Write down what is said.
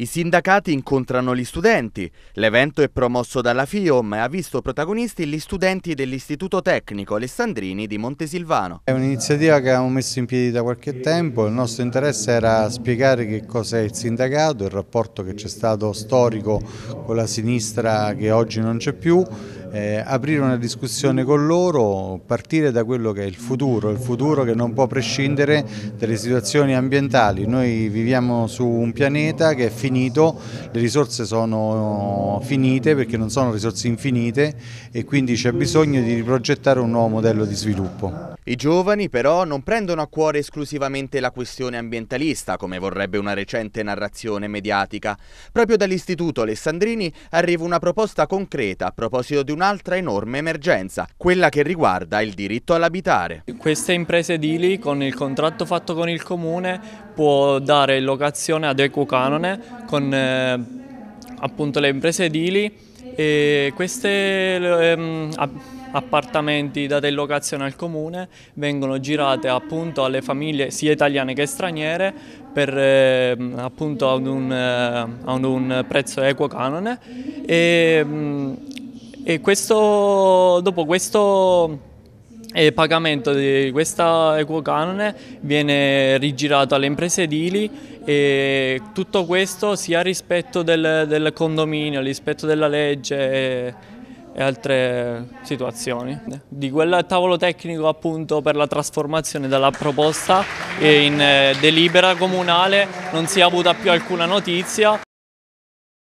I sindacati incontrano gli studenti. L'evento è promosso dalla FIOM e ha visto protagonisti gli studenti dell'Istituto Tecnico Alessandrini di Montesilvano. È un'iniziativa che abbiamo messo in piedi da qualche tempo. Il nostro interesse era spiegare che cos'è il sindacato, il rapporto che c'è stato storico con la sinistra che oggi non c'è più eh, aprire una discussione con loro, partire da quello che è il futuro, il futuro che non può prescindere dalle situazioni ambientali. Noi viviamo su un pianeta che è finito, le risorse sono finite perché non sono risorse infinite e quindi c'è bisogno di riprogettare un nuovo modello di sviluppo. I giovani però non prendono a cuore esclusivamente la questione ambientalista, come vorrebbe una recente narrazione mediatica. Proprio dall'Istituto Alessandrini arriva una proposta concreta a proposito di un'altra enorme emergenza, quella che riguarda il diritto all'abitare. Queste imprese edili con il contratto fatto con il comune può dare locazione ad equo canone con eh, appunto le imprese edili e questi ehm, appartamenti dati in locazione al comune vengono girate appunto alle famiglie sia italiane che straniere per ehm, appunto ad un, eh, ad un, prezzo equo canone e, mm, e questo, dopo questo e il pagamento di questo equo canone viene rigirato alle imprese edili e tutto questo sia rispetto del, del condominio, rispetto della legge e, e, altre situazioni. Di quel tavolo tecnico appunto per la trasformazione della proposta in eh, delibera comunale non si è avuta più alcuna notizia.